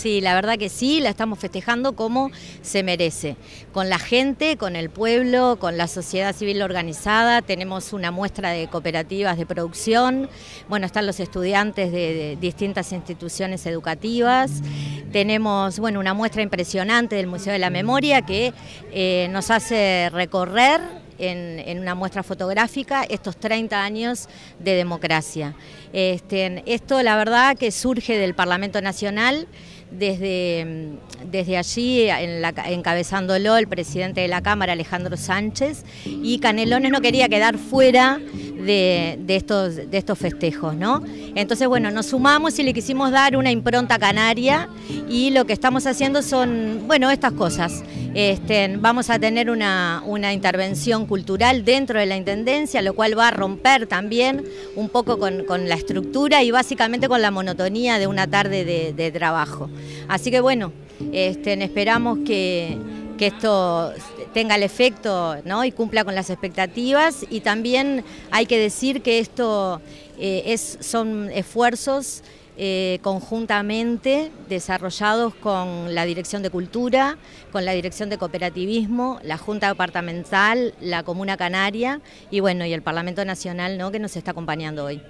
Sí, la verdad que sí, la estamos festejando como se merece. Con la gente, con el pueblo, con la sociedad civil organizada, tenemos una muestra de cooperativas de producción, bueno, están los estudiantes de, distintas instituciones educativas, tenemos, bueno, una muestra impresionante del Museo de la Memoria que eh, nos hace recorrer en, una muestra fotográfica estos 30 años de democracia. Este, esto la verdad que surge del Parlamento Nacional. Mm, desde, allí, encabezándolo el presidente de la Cámara, Alejandro Sánchez, y Canelones no quería quedar fuera de, de, estos, de estos festejos, ¿no? Entonces, bueno, nos sumamos y le quisimos dar una impronta canaria y lo que estamos haciendo son, bueno, estas cosas. Este, vamos a tener una, intervención cultural dentro de la Intendencia, lo cual va a romper también un poco con, la estructura y básicamente con la monotonía de una tarde de, trabajo. Así que bueno, este, esperamos que, esto tenga el efecto ¿no? y cumpla con las expectativas y también hay que decir que esto eh, es, son esfuerzos eh, conjuntamente desarrollados con la Dirección de Cultura, con la Dirección de Cooperativismo, la Junta Departamental, la Comuna Canaria y bueno, y el Parlamento Nacional ¿no? que nos está acompañando hoy.